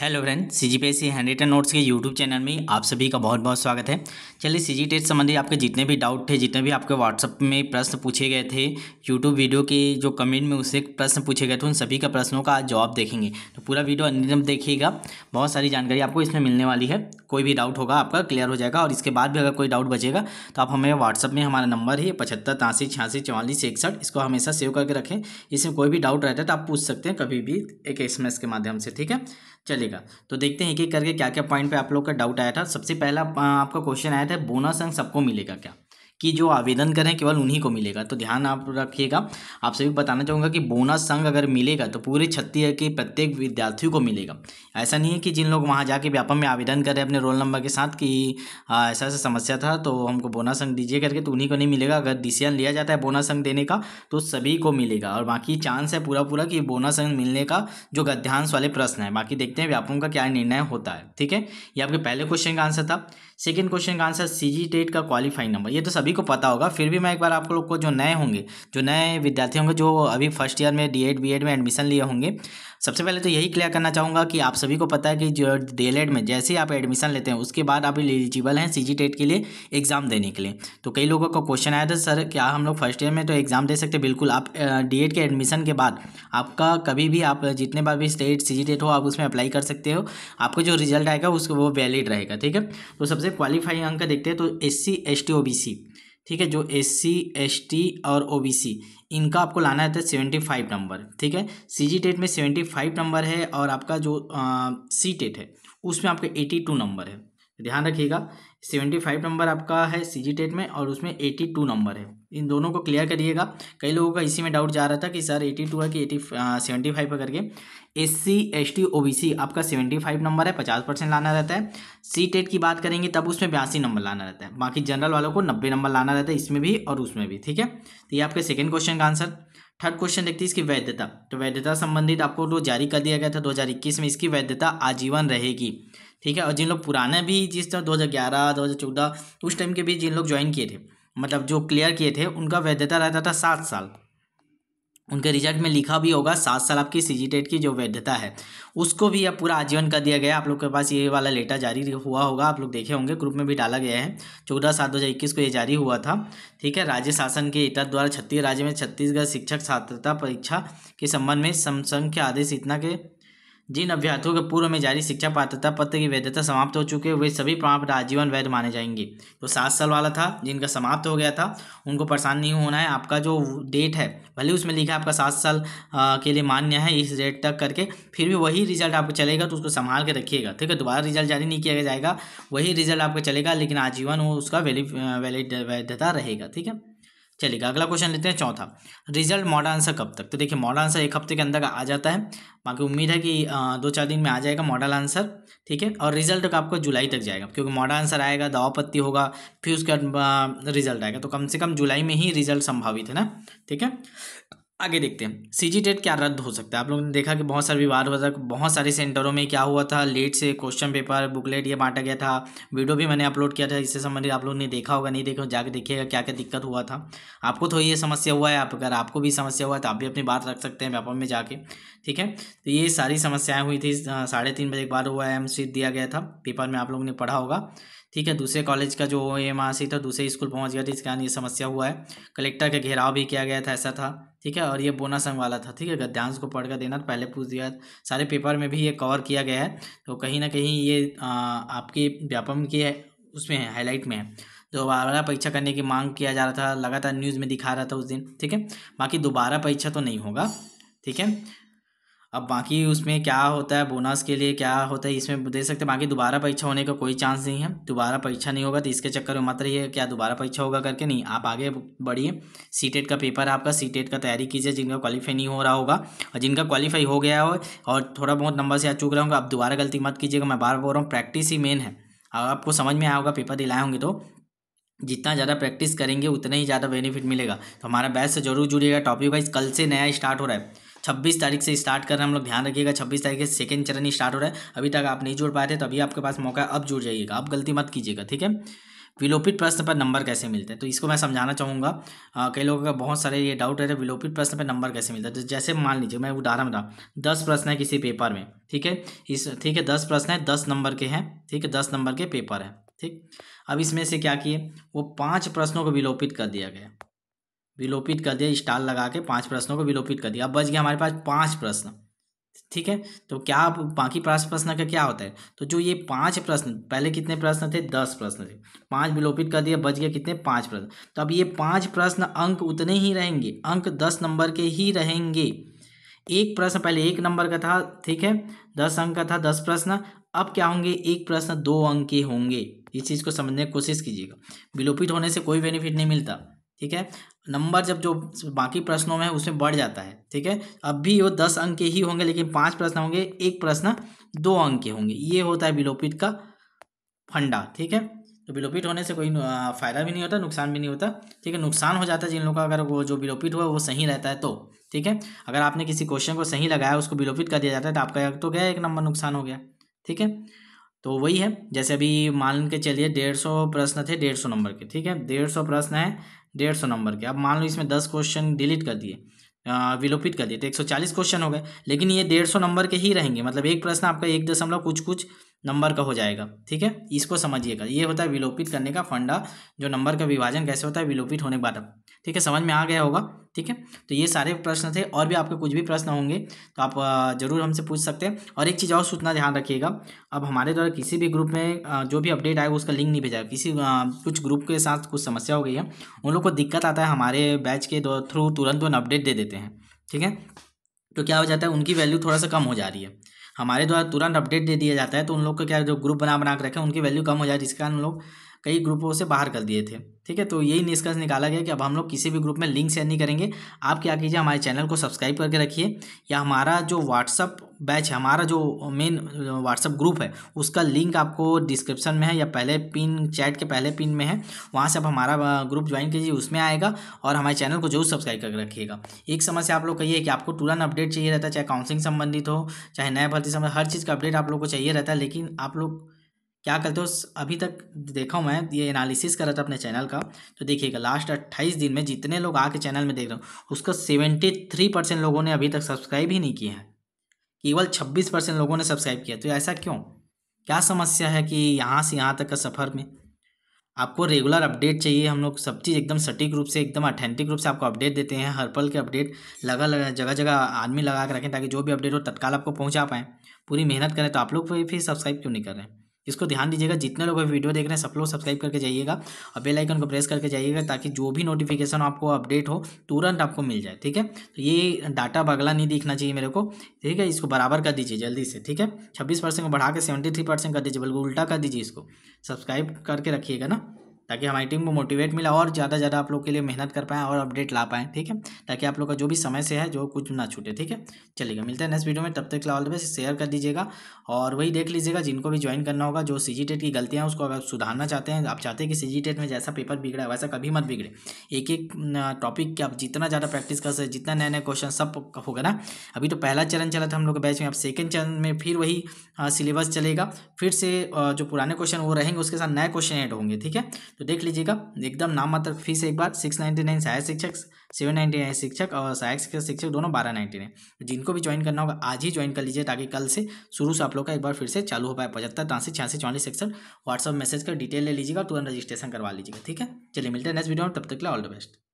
hello friend C G P S C hand notes के YouTube channel में आप सभी का बहुत बहुत स्वागत है चलिए सी जी टेस्ट संबंधी आपके जितने भी डाउट थे जितने भी आपके व्हाट्सअप में प्रश्न पूछे गए थे यूट्यूब वीडियो के जो कमेंट में उससे प्रश्न पूछे गए थे उन सभी का प्रश्नों का आज जवाब देखेंगे तो पूरा वीडियो अंतिम देखिएगा बहुत सारी जानकारी आपको इसमें मिलने वाली है कोई भी डाउट होगा आपका क्लियर हो जाएगा और इसके बाद भी अगर कोई डाउट बचेगा तो आप हमें व्हाट्सअप में हमारा नंबर है पचहत्तर तासी छियासी चौवालीस इकसठ इसको हमेशा सेव करके रखें इसमें कोई भी डाउट रहता है तो आप पूछ सकते हैं कभी भी एक एस के माध्यम से ठीक है चलेगा तो देखते हैं एक एक करके क्या क्या पॉइंट पे आप लोग का डाउट आया था सबसे पहला आपका क्वेश्चन आया था बोनस अंक सबको मिलेगा क्या कि जो आवेदन करें केवल उन्हीं को मिलेगा तो ध्यान आप रखिएगा आप सभी बताना चाहूँगा कि बोनस संघ अगर मिलेगा तो पूरे छत्तीसगढ़ के प्रत्येक विद्यार्थियों को मिलेगा ऐसा नहीं है कि जिन लोग वहाँ जाके व्यापम में आवेदन करें अपने रोल नंबर के साथ कि ऐसा ऐसा समस्या था तो हमको बोनस अंक दीजिए करके तो उन्हीं को नहीं मिलेगा अगर डिसीजन लिया जाता है बोनस अंक देने का तो सभी को मिलेगा और बाकी चांस है पूरा पूरा कि बोनस अंक मिलने का जो गध्यांश वाले प्रश्न है बाकी देखते हैं व्यापम का क्या निर्णय होता है ठीक है ये आपके पहले क्वेश्चन का आंसर था सेकेंड क्वेश्चन का आंसर सी टेट का क्वालिफाइंग नंबर ये तो सभी सभी को पता होगा फिर भी मैं एक बार आप लोग को जो नए होंगे जो नए विद्यार्थी होंगे जो अभी फर्स्ट ईयर में डी एड बी एड में एडमिशन लिए होंगे सबसे पहले तो यही क्लियर करना चाहूँगा कि आप सभी को पता है कि जो डी एल में जैसे ही आप एडमिशन लेते हैं उसके बाद आप एलिजिबल हैं सी जी टेट के लिए एग्ज़ाम देने के लिए तो कई लोगों का क्वेश्चन आया था सर क्या हम लोग फर्स्ट ईयर में तो एग्ज़ाम दे सकते बिल्कुल आप डी एड के एडमिशन के बाद आपका कभी भी आप जितने बार भी स्टेट सी जी टेट हो आप उसमें अप्लाई कर सकते हो आपको जो रिजल्ट आएगा उसको वो वैलिड रहेगा ठीक है तो सबसे क्वालिफाइंग अंक देखते हैं तो S C S T O B C ठीक है जो एस सी एस टी और ओ बी सी इनका आपको लाना रहता है सेवेंटी फाइव नंबर ठीक है सी जी टेट में सेवेंटी फाइव नंबर है और आपका जो सी टेट है उसमें आपका एटी टू नंबर है ध्यान रखिएगा सेवेंटी फाइव नंबर आपका है सी जी टेट में और उसमें एटी टू नंबर है इन दोनों को क्लियर करिएगा कई लोगों का इसी में डाउट जा रहा था कि सर एटी टू है कि एटी सेवेंटी फाइव है करके S C S T O B C आपका सेवेंटी फाइव नंबर है पचास परसेंट लाना रहता है सी टेट की बात करेंगे तब उसमें बयासी नंबर लाना रहता है बाकी जनरल वालों को नब्बे नंबर लाना रहता है इसमें भी और उसमें भी ठीक है तो ये आपके सेकेंड क्वेश्चन का आंसर थर्ड क्वेश्चन देखते हैं इसकी वैधता तो वैधता संबंधित आपको जो जारी कर दिया गया था इक्कीस में इसकी वैधता आजीवन रहेगी ठीक है और जिन लोग पुराने भी जिस तरह दो हज़ार ग्यारह दो हज़ार चौदह उस टाइम के भी जिन लोग ज्वाइन किए थे मतलब जो क्लियर किए थे उनका वैधता रहता था सात साल उनके रिजल्ट में लिखा भी होगा सात साल आपकी सी जी टेट की जो वैधता है उसको भी अब पूरा आजीवन कर दिया गया आप लोग के पास ये वाला लेटा जारी हुआ होगा आप लोग देखे होंगे ग्रुप में भी डाला गया है चौदह सात दो हज़ार इक्कीस को ये जारी हुआ था ठीक है राज्य शासन के इतर द्वारा छत्तीस राज्य में छत्तीसगढ़ शिक्षक छात्रता परीक्षा के संबंध में समसंघ के आदेश इतना के जिन अभ्यर्थियों के पूर्व में जारी शिक्षा पात्रता पत्र की वैधता समाप्त हो चुके वे सभी प्रमाण आजीवन वैध माने जाएंगे तो सात साल वाला था जिनका समाप्त हो गया था उनको परेशान नहीं होना है आपका जो डेट है भले उसमें लिखा है आपका सात साल आ, के लिए मान्य है इस डेट तक करके फिर भी वही रिजल्ट आपको चलेगा तो उसको संभाल के रखिएगा ठीक है दोबारा रिजल्ट जारी नहीं किया जाएगा वही रिजल्ट आपका चलेगा लेकिन आजीवन वो उसका वैलिड वैलिड वैधता रहेगा ठीक है चलेगा अगला क्वेश्चन लेते हैं चौथा रिजल्ट मॉडल आंसर कब तक तो देखिए मॉडल आंसर एक हफ्ते के अंदर आ जाता है बाकी उम्मीद है कि दो चार दिन में आ जाएगा मॉडल आंसर ठीक है और रिजल्ट का तो आपको जुलाई तक जाएगा क्योंकि मॉडल आंसर आएगा दवा पत्ती होगा फिर उसके बाद रिजल्ट आएगा तो कम से कम जुलाई में ही रिजल्ट संभावित है ना ठीक है आगे देखते हैं सी जी टेट क्या रद्द हो सकता है आप लोगों ने देखा कि बहुत सारे विवाद हुआ था बहुत सारे सेंटरों में क्या हुआ था लेट से क्वेश्चन पेपर बुकलेट ये बांटा गया था वीडियो भी मैंने अपलोड किया था इससे संबंधित आप लोगों ने देखा होगा नहीं देखा जाके देखिएगा क्या क्या दिक्कत हुआ था आपको तो ये समस्या हुआ है आप अगर आपको भी समस्या हुआ है तो आप भी अपनी बात रख सकते हैं व्यापार में जाके ठीक है तो ये सारी समस्याएँ हुई थी साढ़े तीन बजे के बाद हुआ एम दिया गया था पेपर में आप लोगों ने पढ़ा होगा ठीक है दूसरे कॉलेज का जो ये महासी था दूसरे स्कूल पहुंच गया था इस कारण ये समस्या हुआ है कलेक्टर का घेराव भी किया गया था ऐसा था ठीक है और ये बोनस अंग वाला था ठीक है गद्यांश को पढ़ कर देना तो पहले पूछ दिया सारे पेपर में भी ये कवर किया गया है तो कहीं ना कहीं ये आ, आपकी व्यापम की है उसमें है हाईलाइट में है दोबारा परीक्षा करने की मांग किया जा रहा था लगातार न्यूज़ में दिखा रहा था उस दिन ठीक है बाकी दोबारा परीक्षा तो नहीं होगा ठीक है अब बाकी उसमें क्या होता है बोनस के लिए क्या होता है इसमें दे सकते हैं बाकी दोबारा परीक्षा होने का को कोई चांस नहीं है दोबारा परीक्षा नहीं होगा तो इसके चक्कर में मत रहिए क्या दोबारा परीक्षा होगा करके नहीं आप आगे बढ़िए सी टेट e का पेपर है आपका सी टेट e का तैयारी कीजिए जिनका क्वालिफाई नहीं हो रहा होगा और जिनका क्वालिफाई हो गया हो और थोड़ा बहुत नंबर से चुक रहा होंगे आप दोबारा गलती मत कीजिएगा मैं बार बोल रहा हूँ प्रैक्टिस ही मेन है अगर आपको समझ में आया होगा पेपर दिलाए होंगे तो जितना ज़्यादा प्रैक्टिस करेंगे उतना ही ज़्यादा बेनिफिट मिलेगा तो हमारा बैच से जरूर जुड़िएगा टॉपिक वाइज कल से नया स्टार्ट हो रहा है छब्बीस तारीख से स्टार्ट कर रहे हैं हम लोग ध्यान रखिएगा छब्बीस तारीख से सेकेंड चरण स्टार्ट हो रहा है अभी तक आप नहीं जुड़ पाए थे तो अभी आपके पास मौका है अब जुड़ जाइएगा आप गलती मत कीजिएगा ठीक है विलोपित प्रश्न पर नंबर कैसे मिलते हैं तो इसको मैं समझाना चाहूँगा कई लोगों का बहुत सारे ये डाउट है विलोपित प्रश्न पर नंबर कैसे मिलता है तो जैसे मान लीजिए मैं उदाहरण बता दस प्रश्न है किसी पेपर में ठीक है इस ठीक है दस प्रश्न है दस नंबर के हैं ठीक है दस नंबर के पेपर हैं ठीक अब इसमें से क्या किए वो पाँच प्रश्नों को विलोपित कर दिया गया विलोपित कर दिया स्टार लगा के पांच प्रश्नों को विलोपित कर दिया अब बच गया हमारे पास पांच प्रश्न ठीक है तो क्या बाकी पांच प्रश्न का क्या होता है तो जो ये पांच प्रश्न पहले कितने प्रश्न थे दस प्रश्न थे पांच विलोपित कर दिया बच गए कितने पांच प्रश्न तो अब ये पांच प्रश्न अंक उतने ही रहेंगे अंक दस नंबर के ही रहेंगे एक प्रश्न पहले एक नंबर का था ठीक है दस अंक का था दस प्रश्न अब क्या होंगे एक प्रश्न दो अंक के होंगे इस चीज़ को समझने की कोशिश कीजिएगा विलोपित होने से कोई बेनिफिट नहीं मिलता ठीक है नंबर जब जो बाकी प्रश्नों में है उसमें बढ़ जाता है ठीक है अब भी वो दस अंक के ही होंगे लेकिन पांच प्रश्न होंगे एक प्रश्न दो अंक के होंगे ये होता है विलोपित का फंडा ठीक है तो विलोपित होने से कोई फ़ायदा भी नहीं होता नुकसान भी नहीं होता ठीक है नुकसान हो जाता है जिन लोगों का अगर वो जो विलोपित हुआ वो सही रहता है तो ठीक है अगर आपने किसी क्वेश्चन को सही लगाया उसको विलोपित कर दिया जाता है तो आपका तो गया एक नंबर नुकसान हो गया ठीक है तो वही है जैसे अभी मान के चलिए डेढ़ सौ प्रश्न थे डेढ़ सौ नंबर के ठीक है डेढ़ सौ प्रश्न है डेढ़ सौ नंबर के अब मान लो इसमें दस क्वेश्चन डिलीट कर दिए विलोपित कर दिए तो एक सौ चालीस क्वेश्चन हो गए लेकिन ये डेढ़ सौ नंबर के ही रहेंगे मतलब एक प्रश्न आपका एक दशमलव कुछ कुछ नंबर का हो जाएगा ठीक है इसको समझिएगा ये होता है विलोपित करने का फंडा जो नंबर का विभाजन कैसे होता है विलोपित होने के बाद ठीक है समझ में आ गया होगा ठीक है तो ये सारे प्रश्न थे और भी आपके कुछ भी प्रश्न होंगे तो आप ज़रूर हमसे पूछ सकते हैं और एक चीज़ और सूचना ध्यान रखिएगा अब हमारे द्वारा किसी भी ग्रुप में जो भी अपडेट आएगा उसका लिंक नहीं भेजा किसी कुछ ग्रुप के साथ कुछ समस्या हो गई है उन लोग को दिक्कत आता है हमारे बैच के थ्रू तुरंत वन अपडेट दे देते हैं ठीक है तो क्या हो जाता है उनकी वैल्यू थोड़ा सा कम हो जा रही है हमारे द्वारा तुरंत अपडेट दे दिया जाता है तो उन लोग का क्या जो ग्रुप बना बना के रखें उनकी वैल्यू कम हो जाए जिसके कारण उन लोग कई ग्रुपों से बाहर कर दिए थे ठीक है तो यही निष्कर्ष निकाला गया कि अब हम लोग किसी भी ग्रुप में लिंक शेयर नहीं करेंगे आप क्या कीजिए हमारे चैनल को सब्सक्राइब करके रखिए या हमारा जो व्हाट्सअप बैच है हमारा जो मेन व्हाट्सअप ग्रुप है उसका लिंक आपको डिस्क्रिप्शन में है या पहले पिन चैट के पहले पिन में है वहाँ से आप हमारा ग्रुप ज्वाइन कीजिए उसमें आएगा और हमारे चैनल को जरूर सब्सक्राइब करके रखिएगा एक समस्या आप लोग कहिए कि आपको तुरंत अपडेट चाहिए रहता है चाहे काउंसिलिंग संबंधित हो चाहे नए भर्ती संबंधित हर चीज़ का अपडेट आप लोग को चाहिए रहता है लेकिन आप लोग क्या करते हो अभी तक देखा हूँ मैं ये एनालिसिस कर रहा था अपने चैनल का तो देखिएगा लास्ट अट्ठाईस दिन में जितने लोग आके चैनल में देख रहे हो उसका सेवेंटी थ्री परसेंट लोगों ने अभी तक सब्सक्राइब ही नहीं किया है केवल छब्बीस परसेंट लोगों ने सब्सक्राइब किया तो ऐसा क्यों क्या समस्या है कि यहाँ से यहाँ तक का सफ़र में आपको रेगुलर अपडेट चाहिए हम लोग सब चीज़ एकदम सटीक रूप से एकदम अथेंटिक रूप से आपको अपडेट देते हैं हर पल के अपडेट लगा लगा जगह जगह आदमी लगा के रखें ताकि जो भी अपडेट हो तत्काल आपको पहुँचा पाएँ पूरी मेहनत करें तो आप लोग फिर सब्सक्राइब क्यों नहीं कर रहे हैं इसको ध्यान दीजिएगा जितने लोग वीडियो देख रहे हैं सब लोग सब्सक्राइब करके जाइएगा और बेल आइकन को प्रेस करके जाइएगा ताकि जो भी नोटिफिकेशन आपको अपडेट हो तुरंत आपको मिल जाए ठीक है तो ये डाटा बगला नहीं दिखना चाहिए मेरे को ठीक है इसको बराबर कर दीजिए जल्दी से ठीक है छब्बीस परसेंट को बढ़ा के सेवेंटी थ्री परसेंट कर दीजिए बल्कि उल्टा कर दीजिए इसको सब्सक्राइब करके रखिएगा ना ताकि हमारी टीम को मोटिवेट मिला और ज़्यादा ज़्यादा आप लोग के लिए मेहनत कर पाएँ और अपडेट ला पाएँ ठीक है ताकि आप लोग का जो भी समय से है जो कुछ ना छूटे ठीक है चलिएगा मिलते हैं नेक्स्ट वीडियो में तब तक ऑल द बेस्ट शेयर कर दीजिएगा और वही देख लीजिएगा जिनको भी ज्वाइन करना होगा जो सी जी टेट की गलतियाँ उसको अगर सुधारना चाहते हैं आप चाहते हैं कि सी जी टेट में जैसा पेपर बिगड़ा है वैसा कभी मत बिगड़े एक एक टॉपिक के आप जितना ज़्यादा प्रैक्टिस कर सकते जितना नए नए क्वेश्चन सब होगा ना अभी तो पहला चरण चला था हम लोग के बैच में अब सेकेंड चरण में फिर वही सिलेबस चलेगा फिर से जो पुराने क्वेश्चन वो रहेंगे उसके साथ नए क्वेश्चन ऐड होंगे ठीक है तो देख लीजिएगा एकदम नाम मात्र फीस एक बार सिक्स नाइन्टी नाइन सहायक शिक्षक सेवन नाइन्टी नाइन शिक्षक और सहायक शिक्षक शिक्षक दोनों बारह नाइन्टी नाइन तो जिनको भी ज्वाइन करना होगा आज ही ज्वाइन कर लीजिए ताकि कल से शुरू से आप लोग का एक बार फिर से चालू हो पाए पचहत्तर तासी छियासी चौलीस सेक्शन व्हाट्सअप मैसेज कर डिटेल ले लीजिएगा तुरंत रजिस्ट्रेशन करवा लीजिएगा ठीक है चलिए मिलते हैं नेक्स्ट वीडियो में तब तक के ऑल द बेस्ट